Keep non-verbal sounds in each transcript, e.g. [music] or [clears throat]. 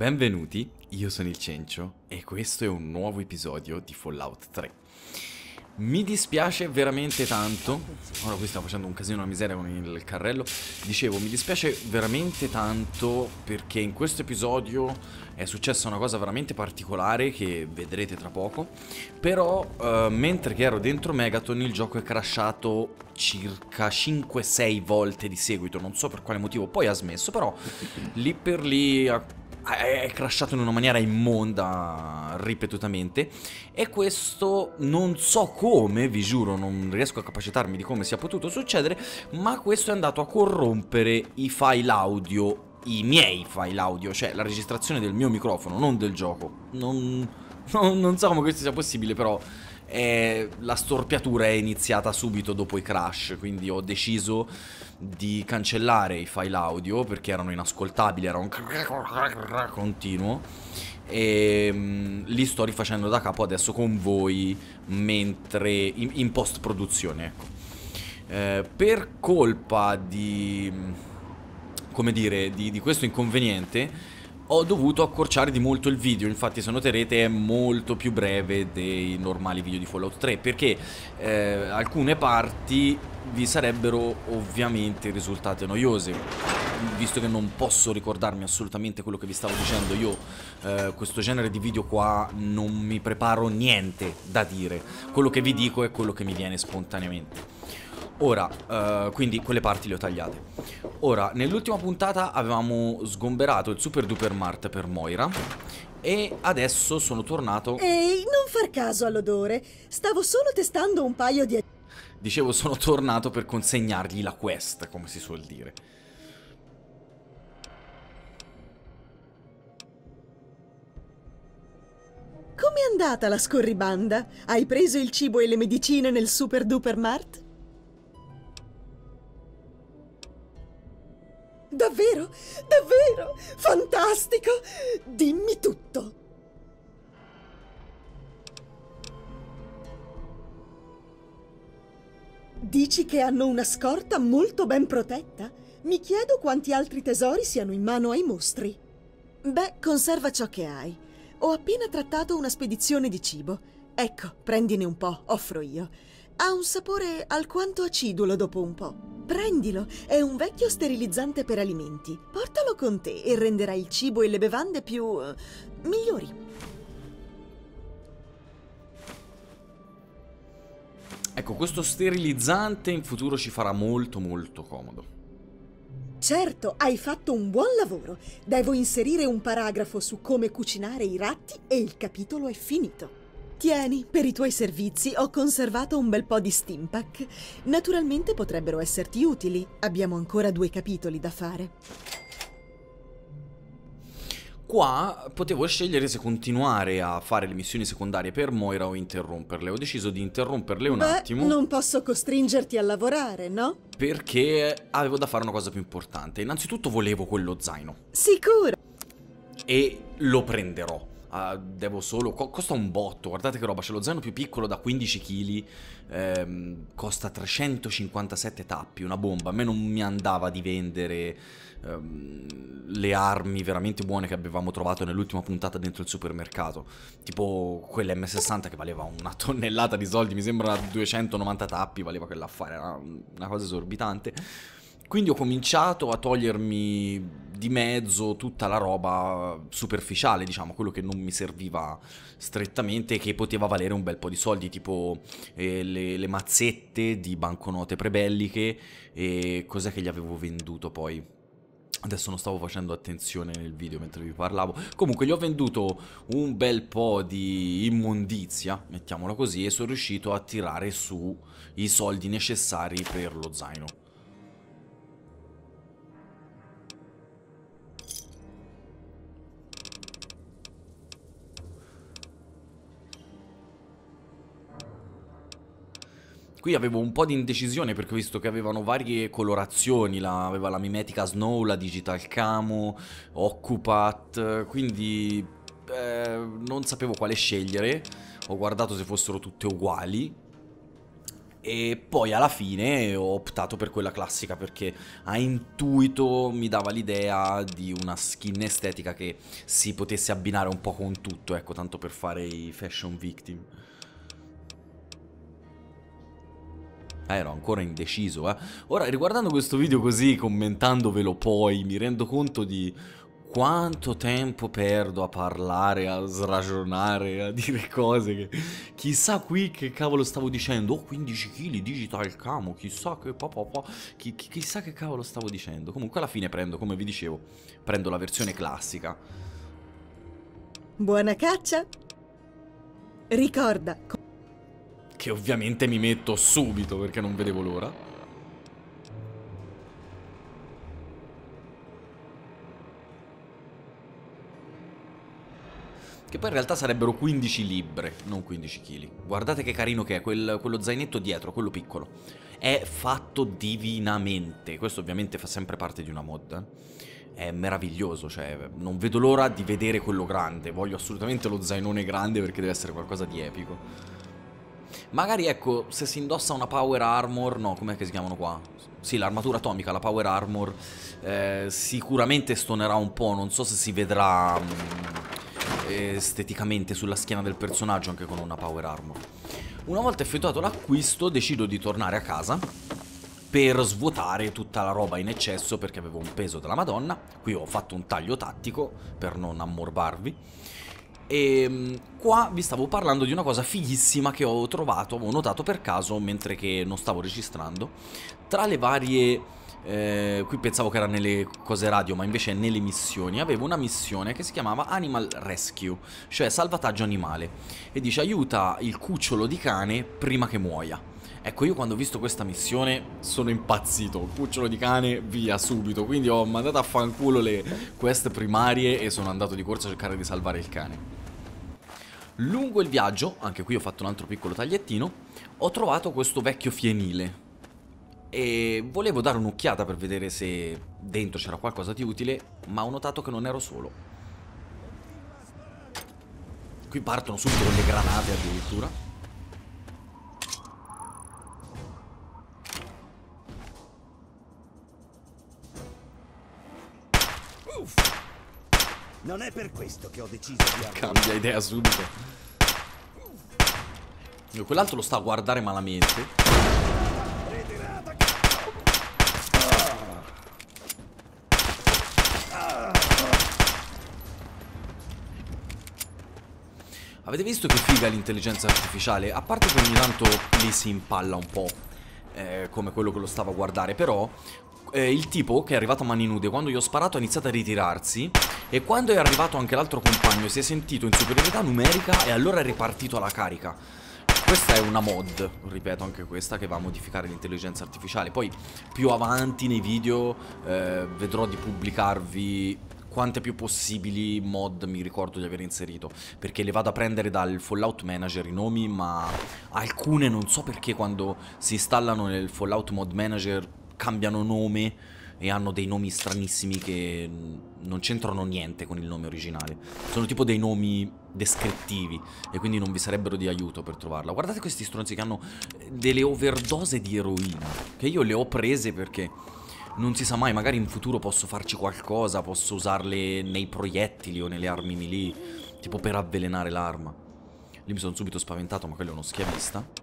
Benvenuti, io sono il Cencio e questo è un nuovo episodio di Fallout 3. Mi dispiace veramente tanto. Ora qui stiamo facendo un casino, una miseria con il carrello. Dicevo, mi dispiace veramente tanto perché in questo episodio è successa una cosa veramente particolare che vedrete tra poco. Però, eh, mentre che ero dentro Megaton, il gioco è crashato circa 5-6 volte di seguito. Non so per quale motivo. Poi ha smesso, però lì per lì è crashato in una maniera immonda ripetutamente e questo non so come, vi giuro, non riesco a capacitarmi di come sia potuto succedere, ma questo è andato a corrompere i file audio, i miei file audio, cioè la registrazione del mio microfono, non del gioco. Non, non, non so come questo sia possibile, però e la storpiatura è iniziata subito dopo i crash, quindi ho deciso di cancellare i file audio perché erano inascoltabili, era un [laughs] continuo e ehm, mh, li sto rifacendo da capo adesso con voi mentre in, in post produzione, ecco. eh, per colpa di come dire, di, di questo inconveniente ho dovuto accorciare di molto il video, infatti se noterete è molto più breve dei normali video di Fallout 3 perché eh, alcune parti vi sarebbero ovviamente risultate noiose visto che non posso ricordarmi assolutamente quello che vi stavo dicendo io eh, questo genere di video qua non mi preparo niente da dire quello che vi dico è quello che mi viene spontaneamente Ora, eh, quindi quelle parti le ho tagliate. Ora, nell'ultima puntata avevamo sgomberato il Super Duper Mart per Moira. E adesso sono tornato... Ehi, non far caso all'odore. Stavo solo testando un paio di... Dicevo, sono tornato per consegnargli la quest, come si suol dire. Com'è andata la scorribanda? Hai preso il cibo e le medicine nel Super Duper Mart? Davvero? Davvero? Fantastico! Dimmi tutto! Dici che hanno una scorta molto ben protetta? Mi chiedo quanti altri tesori siano in mano ai mostri. Beh, conserva ciò che hai. Ho appena trattato una spedizione di cibo. Ecco, prendine un po', offro io. Ha un sapore alquanto acidulo dopo un po'. Prendilo, è un vecchio sterilizzante per alimenti. Portalo con te e renderai il cibo e le bevande più... Eh, migliori. Ecco, questo sterilizzante in futuro ci farà molto molto comodo. Certo, hai fatto un buon lavoro. Devo inserire un paragrafo su come cucinare i ratti e il capitolo è finito. Tieni, per i tuoi servizi ho conservato un bel po' di steampack. Naturalmente potrebbero esserti utili. Abbiamo ancora due capitoli da fare. Qua potevo scegliere se continuare a fare le missioni secondarie per Moira o interromperle. Ho deciso di interromperle un Beh, attimo. Non posso costringerti a lavorare, no? Perché avevo da fare una cosa più importante. Innanzitutto volevo quello zaino. Sicuro. E lo prenderò Uh, devo solo... Co costa un botto, guardate che roba, c'è lo zaino più piccolo da 15 kg, ehm, costa 357 tappi, una bomba, a me non mi andava di vendere ehm, le armi veramente buone che avevamo trovato nell'ultima puntata dentro il supermercato, tipo quella M60 che valeva una tonnellata di soldi, mi sembra 290 tappi, valeva quell'affare, era una cosa esorbitante, quindi ho cominciato a togliermi di mezzo tutta la roba superficiale, diciamo, quello che non mi serviva strettamente e che poteva valere un bel po' di soldi, tipo eh, le, le, mazzette di banconote prebelliche e cos'è che gli avevo venduto poi? Adesso non stavo facendo attenzione nel video mentre vi parlavo. Comunque gli ho venduto un bel po' di immondizia, mettiamola così, e sono riuscito a tirare su i soldi necessari per lo zaino. Qui avevo un po' di indecisione perché ho visto che avevano varie colorazioni, la, aveva la mimetica Snow, la Digital Camo, Occupat, quindi eh, non sapevo quale scegliere, ho guardato se fossero tutte uguali e poi alla fine ho optato per quella classica perché a intuito mi dava l'idea di una skin estetica che si potesse abbinare un po' con tutto, ecco, tanto per fare i fashion victim. Ah, ero ancora indeciso, eh. Ora, riguardando questo video così, commentandovelo poi, mi rendo conto di quanto tempo perdo a parlare, a sragionare, a dire cose che chissà qui che cavolo stavo dicendo, oh 15 kg digital camo, chissà che papà, pa, pa, chi, chi, chissà che cavolo stavo dicendo. Comunque alla fine prendo, come vi dicevo, prendo la versione classica. Buona caccia. Ricorda che ovviamente mi metto subito perché non vedevo l'ora. Che poi in realtà sarebbero 15 libbre, non 15 kg. Guardate che carino che è, quel, quello zainetto dietro, quello piccolo. È fatto divinamente. Questo ovviamente fa sempre parte di una mod. Eh. È meraviglioso, cioè non vedo l'ora di vedere quello grande. Voglio assolutamente lo zainone grande perché deve essere qualcosa di epico. Magari ecco, se si indossa una power armor, no, com'è che si chiamano qua? Sì, l'armatura atomica, la power armor, eh, sicuramente stonerà un po', non so se si vedrà mh, mm, esteticamente sulla schiena del personaggio anche con una power armor. Una volta effettuato l'acquisto decido di tornare a casa per svuotare tutta la roba in eccesso perché avevo un peso della madonna. Qui ho fatto un taglio tattico per non ammorbarvi. E ehm, qua vi stavo parlando di una cosa fighissima che ho trovato, ho notato per caso mentre che non stavo registrando. Tra le varie... Eh, qui pensavo che era nelle cose radio, ma invece nelle missioni. Avevo una missione che si chiamava Animal Rescue, cioè salvataggio animale. E dice aiuta il cucciolo di cane prima che muoia. Ecco, io quando ho visto questa missione sono impazzito, cucciolo di cane, via, subito. Quindi ho mandato a fanculo le quest primarie e sono andato di corsa a cercare di salvare il cane. Lungo il viaggio, anche qui ho fatto un altro piccolo tagliettino, ho trovato questo vecchio fienile. E volevo dare un'occhiata per vedere se dentro c'era qualcosa di utile, ma ho notato che non ero solo. Qui partono subito le granate addirittura. Non è per questo che ho deciso di arruinare. Cambia idea subito. Quell'altro lo sta a guardare malamente. Avete visto che figa l'intelligenza artificiale? A parte che ogni tanto lì si impalla un po', eh, come quello che lo stava a guardare, però eh, il tipo che è arrivato a mani nude, quando gli ho sparato ha iniziato a ritirarsi e quando è arrivato anche l'altro compagno si è sentito in superiorità numerica e allora è ripartito alla carica. Questa è una mod, ripeto anche questa, che va a modificare l'intelligenza artificiale. Poi più avanti nei video eh, vedrò di pubblicarvi quante più possibili mod mi ricordo di aver inserito perché le vado a prendere dal Fallout Manager i nomi ma alcune non so perché quando si installano nel Fallout Mod Manager cambiano nome e hanno dei nomi stranissimi che mm, non c'entrano niente con il nome originale. Sono tipo dei nomi descrittivi e quindi non vi sarebbero di aiuto per trovarla. Guardate questi stronzi che hanno eh, delle overdose di eroina, che io le ho prese perché non si sa mai, magari in futuro posso farci qualcosa, posso usarle nei proiettili o nelle armi melee, tipo per avvelenare l'arma. Lì mi sono subito spaventato, ma quello è uno schiavista.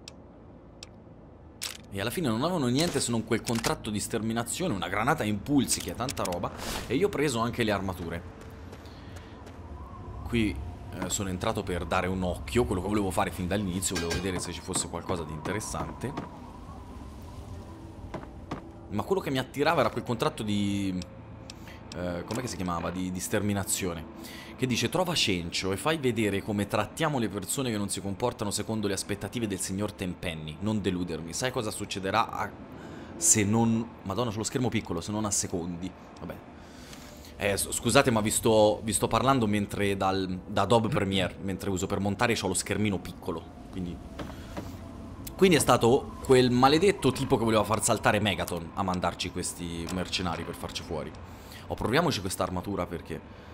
E alla fine non avevano niente se non quel contratto di sterminazione, una granata a impulsi che è tanta roba. E io ho preso anche le armature. Qui eh, sono entrato per dare un occhio, quello che volevo fare fin dall'inizio, volevo vedere se ci fosse qualcosa di interessante. Ma quello che mi attirava era quel contratto di eh, come si chiamava, di, di sterminazione, che dice trova Cencio e fai vedere come trattiamo le persone che non si comportano secondo le aspettative del signor Tempenni, non deludermi, sai cosa succederà a... se non... Madonna, c'è lo schermo piccolo, se non a secondi, vabbè. Eh, scusate ma vi sto, vi sto parlando mentre dal, da Adobe Premiere, mentre uso per montare ho lo schermino piccolo, quindi... Quindi è stato quel maledetto tipo che voleva far saltare Megaton a mandarci questi mercenari per farci fuori. O oh, proviamoci questa armatura perché...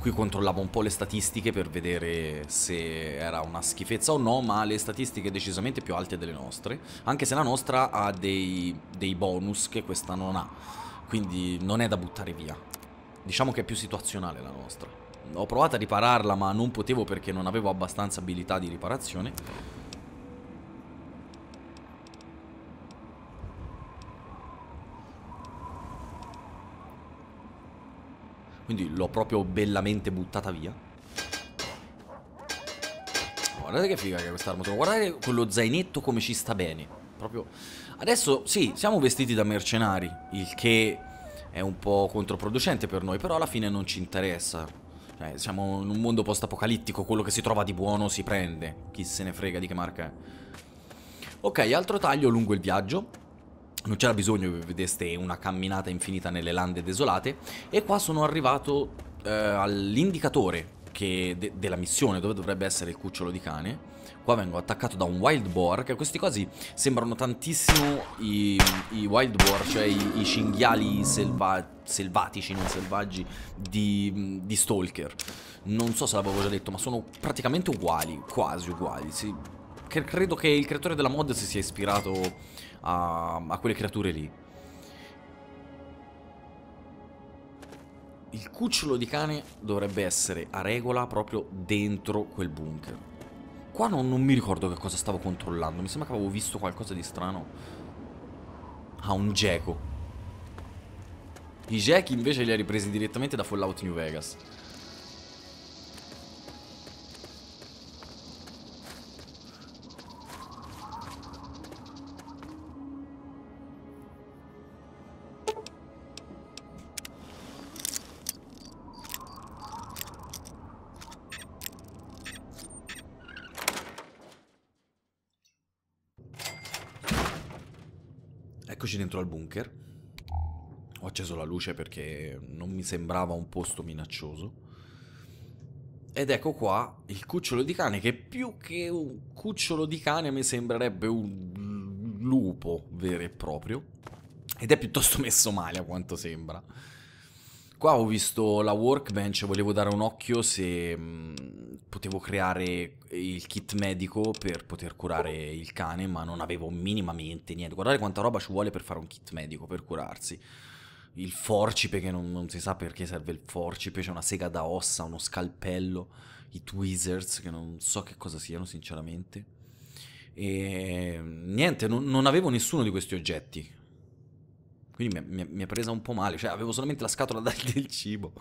Qui controllavo un po' le statistiche per vedere se era una schifezza o no, ma le statistiche decisamente più alte delle nostre, anche se la nostra ha dei, dei bonus che questa non ha, quindi non è da buttare via. Diciamo che è più situazionale la nostra. Ho provato a ripararla ma non potevo perché non avevo abbastanza abilità di riparazione. Quindi l'ho proprio bellamente buttata via. Guardate che figa che è quest'armatura. Guardate quello zainetto come ci sta bene. Proprio... Adesso, sì, siamo vestiti da mercenari, il che è un po' controproducente per noi, però alla fine non ci interessa. Cioè, siamo in un mondo post-apocalittico, quello che si trova di buono si prende. Chi se ne frega di che marca è. Ok, altro taglio lungo il viaggio non c'era bisogno che vedeste una camminata infinita nelle lande desolate e qua sono arrivato eh, all'indicatore de della missione dove dovrebbe essere il cucciolo di cane qua vengo attaccato da un wild boar che questi cosi sembrano tantissimo i, i wild boar cioè i, i cinghiali selva selvatici non selvaggi di, di stalker non so se l'avevo già detto ma sono praticamente uguali quasi uguali si credo che il creatore della mod si sia ispirato a, a quelle creature lì. Il cucciolo di cane dovrebbe essere a regola proprio dentro quel bunker. Qua non, non mi ricordo che cosa stavo controllando, mi sembra che avevo visto qualcosa di strano. Ah, un geco. I gechi invece li ha ripresi direttamente da Fallout New Vegas. Eccoci dentro al bunker. Ho acceso la luce perché non mi sembrava un posto minaccioso. Ed ecco qua il cucciolo di cane, che più che un cucciolo di cane mi sembrerebbe un lupo vero e proprio. Ed è piuttosto messo male a quanto sembra. Qua ho visto la workbench, volevo dare un occhio se mh, mm, potevo creare il kit medico per poter curare il cane, ma non avevo minimamente niente. Guardate quanta roba ci vuole per fare un kit medico, per curarsi. Il forcipe, che non, non si sa perché serve il forcipe, c'è una sega da ossa, uno scalpello, i tweezers, che non so che cosa siano sinceramente. E niente, non, non avevo nessuno di questi oggetti. Quindi mi, mi, mi è presa un po' male, cioè avevo solamente la scatola [laughs] del cibo.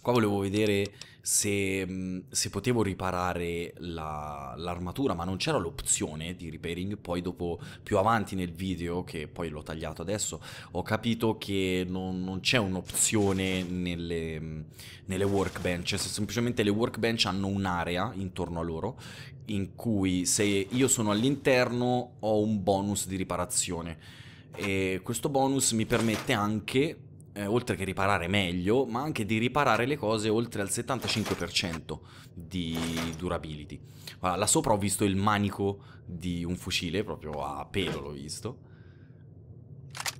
Qua volevo vedere se, se potevo riparare la, l'armatura, ma non c'era l'opzione di repairing, poi dopo più avanti nel video, che poi l'ho tagliato adesso, ho capito che non, non c'è un'opzione nelle, nelle workbench, cioè, semplicemente le workbench hanno un'area intorno a loro in cui se io sono all'interno ho un bonus di riparazione e questo bonus mi permette anche eh, oltre che riparare meglio, ma anche di riparare le cose oltre al 75% di durability. Guarda, là sopra ho visto il manico di un fucile, proprio a pelo l'ho visto.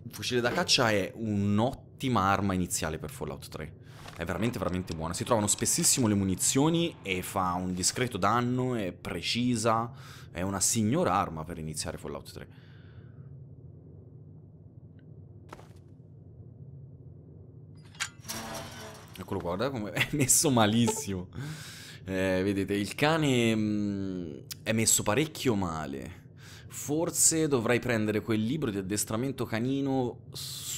Il fucile da caccia è un'ottima arma iniziale per Fallout 3 è veramente veramente buona. Si trovano spessissimo le munizioni e fa un discreto danno, è precisa, è una signora arma per iniziare Fallout 3. eccolo qua, guarda eh, come è messo malissimo. [laughs] Eh, vedete, il cane mh, mm, è messo parecchio male. Forse dovrei prendere quel libro di addestramento canino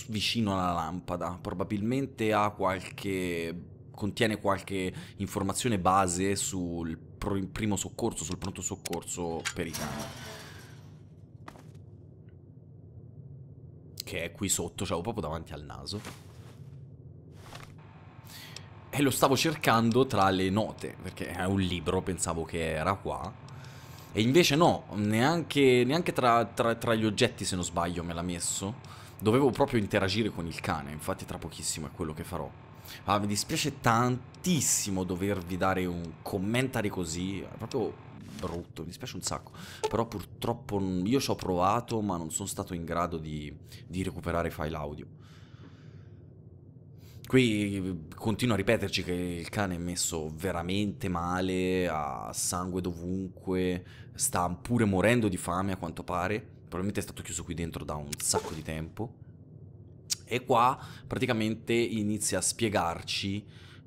vicino alla lampada. Probabilmente ha qualche contiene qualche informazione base sul primo soccorso, sul pronto soccorso per i cani. Che è qui sotto, cioè proprio davanti al naso. E lo stavo cercando tra le note, perché è un libro, pensavo che era qua. E invece no, neanche, neanche tra, tra, tra gli oggetti, se non sbaglio, me l'ha messo. Dovevo proprio interagire con il cane, infatti tra pochissimo è quello che farò. Ah, mi dispiace tantissimo dovervi dare un commentare così, è proprio brutto, mi dispiace un sacco. Però purtroppo io ci ho provato, ma non sono stato in grado di, di recuperare file audio. Qui continuo a ripeterci che il cane è messo veramente male, ha sangue dovunque, sta pure morendo di fame a quanto pare. Probabilmente è stato chiuso qui dentro da un sacco di tempo. E qua praticamente inizia a spiegarci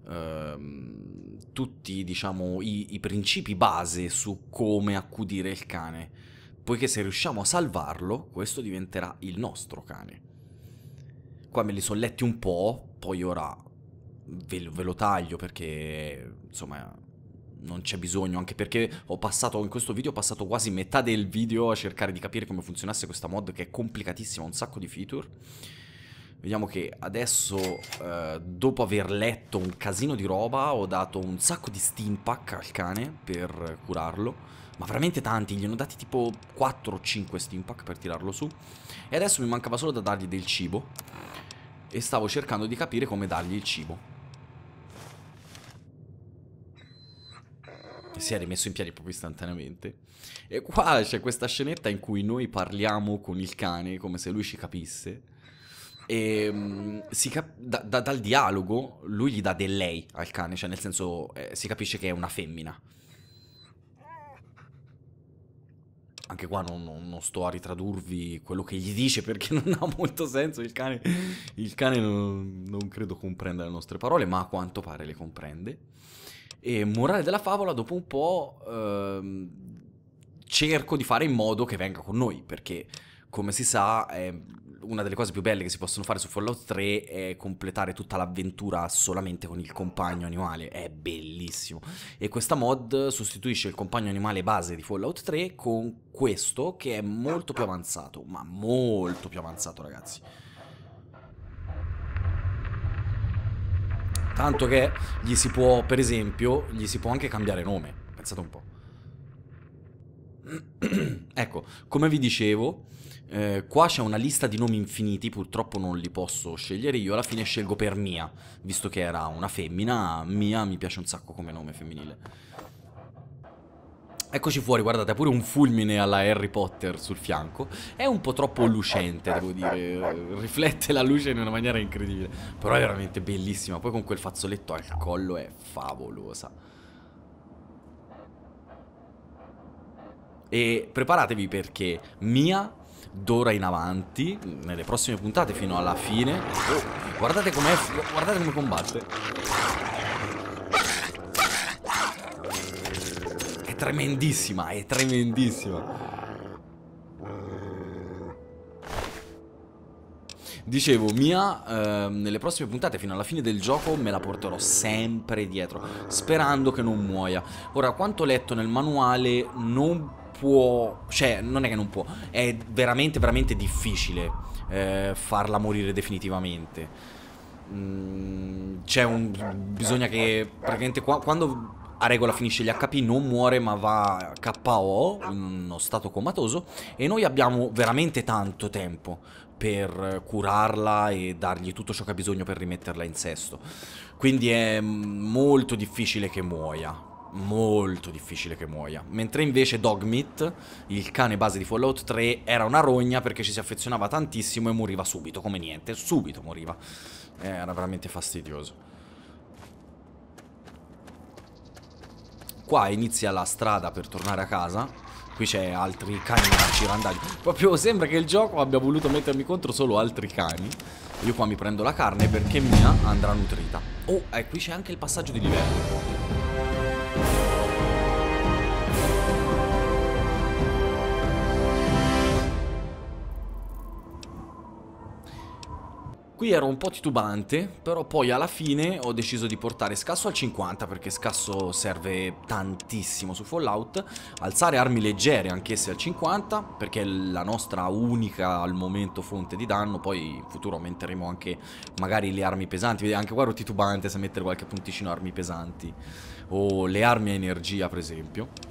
ehm, tutti diciamo, i, i principi base su come accudire il cane. Poiché se riusciamo a salvarlo, questo diventerà il nostro cane. Qua me li sono letti un po', poi ora ve, ve lo taglio perché insomma non c'è bisogno, anche perché ho passato, in questo video ho passato quasi metà del video a cercare di capire come funzionasse questa mod che è complicatissima, un sacco di feature. Vediamo che adesso, eh, dopo aver letto un casino di roba, ho dato un sacco di steampack al cane per curarlo. Ma veramente tanti, gli hanno dati tipo 4 o 5 steampack per tirarlo su. E adesso mi mancava solo da dargli del cibo e stavo cercando di capire come dargli il cibo. si è rimesso in piedi proprio istantaneamente. E qua c'è questa scenetta in cui noi parliamo con il cane come se lui ci capisse. E um, cap da, da, dal dialogo lui gli dà del lei al cane, cioè nel senso eh, si capisce che è una femmina. anche qua non, non, non, sto a ritradurvi quello che gli dice perché [laughs] non ha molto senso, il cane, il cane non, non credo comprenda le nostre parole, ma a quanto pare le comprende. E morale della favola, dopo un po' ehm, cerco di fare in modo che venga con noi, perché come si sa è una delle cose più belle che si possono fare su Fallout 3 è completare tutta l'avventura solamente con il compagno animale, è bellissimo. E questa mod sostituisce il compagno animale base di Fallout 3 con questo che è molto più avanzato, ma molto più avanzato ragazzi. Tanto che gli si può, per esempio, gli si può anche cambiare nome, pensate un po'. [clears throat] ecco, come vi dicevo, eh, qua c'è una lista di nomi infiniti, purtroppo non li posso scegliere io, alla fine scelgo per Mia, visto che era una femmina, Mia mi piace un sacco come nome femminile. Eccoci fuori, guardate, ha pure un fulmine alla Harry Potter sul fianco. È un po' troppo lucente, devo dire, riflette la luce in una maniera incredibile, però è veramente bellissima, poi con quel fazzoletto al collo è favolosa. E preparatevi perché Mia d'ora in avanti, nelle prossime puntate fino alla fine. Oh, guardate com'è, guardate come combatte. È tremendissima, è tremendissima. Dicevo, Mia, eh, nelle prossime puntate fino alla fine del gioco me la porterò sempre dietro, sperando che non muoia. Ora, quanto ho letto nel manuale, non può, cioè non è che non può, è veramente veramente difficile eh, farla morire definitivamente. Mm, c'è un bisogna che praticamente qua, quando a regola finisce gli HP non muore ma va KO, in uno stato comatoso e noi abbiamo veramente tanto tempo per curarla e dargli tutto ciò che ha bisogno per rimetterla in sesto. Quindi è molto difficile che muoia, molto difficile che muoia. Mentre invece Dogmeat, il cane base di Fallout 3, era una rogna perché ci si affezionava tantissimo e moriva subito, come niente, subito moriva. Era veramente fastidioso. Qua inizia la strada per tornare a casa. Qui c'è altri cani cirandagli. Proprio sembra che il gioco abbia voluto mettermi contro solo altri cani. Io qua mi prendo la carne perché mia andrà nutrita. Oh, e qui c'è anche il passaggio di livello. Qui ero un po' titubante, però poi alla fine ho deciso di portare scasso al 50 perché scasso serve tantissimo su Fallout, alzare armi leggere anch'esse al 50 perché è la nostra unica al momento fonte di danno, poi in futuro aumenteremo anche magari le armi pesanti, Vedete, anche qua ero titubante se mettere qualche punticino armi pesanti o le armi a energia per esempio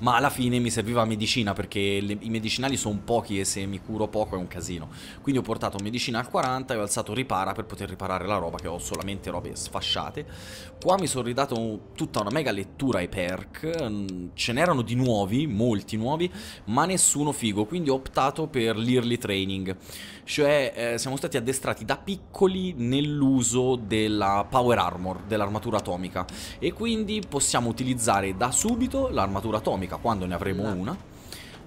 ma alla fine mi serviva medicina perché le, i medicinali sono pochi e se mi curo poco è un casino. Quindi ho portato medicina al 40 e ho alzato ripara per poter riparare la roba che ho solamente robe sfasciate. Qua mi sono ridato tutta una mega lettura ai perk, mm, ce n'erano di nuovi, molti nuovi, ma nessuno figo, quindi ho optato per l'early training, cioè eh, siamo stati addestrati da piccoli nell'uso della power armor, dell'armatura atomica e quindi possiamo utilizzare da subito l'armatura atomica tecnica quando ne avremo una.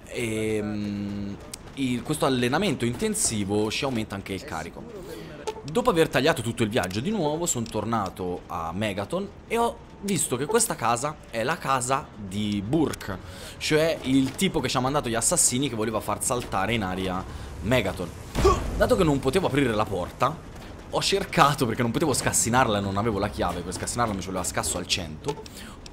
E, um, il, questo allenamento intensivo ci aumenta anche il carico. Dopo aver tagliato tutto il viaggio di nuovo, sono tornato a Megaton e ho visto che questa casa è la casa di Burke, cioè il tipo che ci ha mandato gli assassini che voleva far saltare in aria Megaton. Dato che non potevo aprire la porta, ho cercato, perché non potevo scassinarla, e non avevo la chiave, per scassinarla mi ci voleva scasso al 100,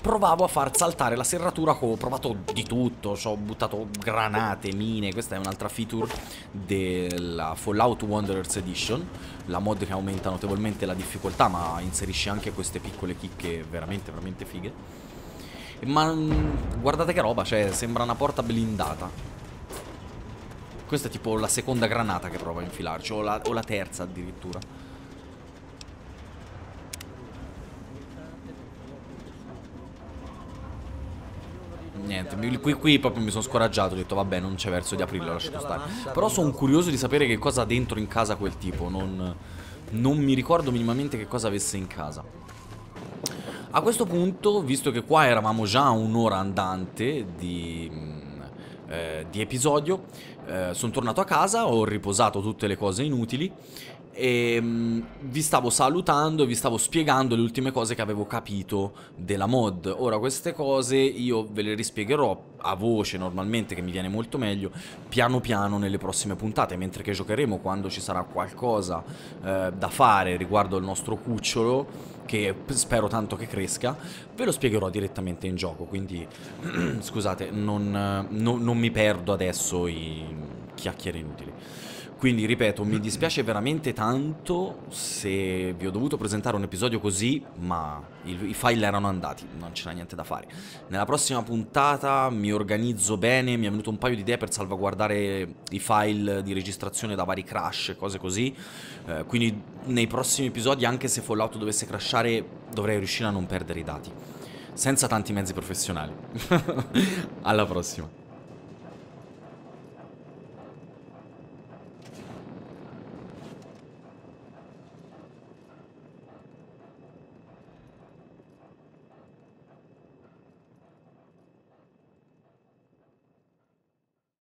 provavo a far saltare la serratura ho provato di tutto ho buttato granate, mine questa è un'altra feature della Fallout Wanderers Edition la mod che aumenta notevolmente la difficoltà ma inserisce anche queste piccole chicche veramente veramente fighe ma mm, guardate che roba, cioè sembra una porta blindata questa è tipo la seconda granata che provo a infilarci o la, o la terza addirittura niente, qui, qui, proprio mi sono scoraggiato, ho detto vabbè non c'è verso di aprirlo, lo stare. Però sono curioso di sapere che cosa ha dentro in casa quel tipo, non, non mi ricordo minimamente che cosa avesse in casa. A questo punto, visto che qua eravamo già un'ora andante di... Eh, di episodio. Eh, sono tornato a casa, ho riposato tutte le cose inutili e ehm, vi stavo salutando e vi stavo spiegando le ultime cose che avevo capito della mod. Ora queste cose io ve le rispiegherò a voce normalmente che mi viene molto meglio piano piano nelle prossime puntate mentre che giocheremo quando ci sarà qualcosa eh, da fare riguardo al nostro cucciolo che spero tanto che cresca ve lo spiegherò direttamente in gioco quindi [clears throat] scusate non, eh, non, non mi perdo adesso in chiacchiere inutili quindi ripeto, mi dispiace veramente tanto se vi ho dovuto presentare un episodio così, ma i file erano andati, non c'era niente da fare. Nella prossima puntata mi organizzo bene, mi è venuto un paio di idee per salvaguardare i file di registrazione da vari crash, e cose così. Eh, quindi nei prossimi episodi, anche se Fallout dovesse crashare, dovrei riuscire a non perdere i dati. Senza tanti mezzi professionali. [laughs] Alla prossima.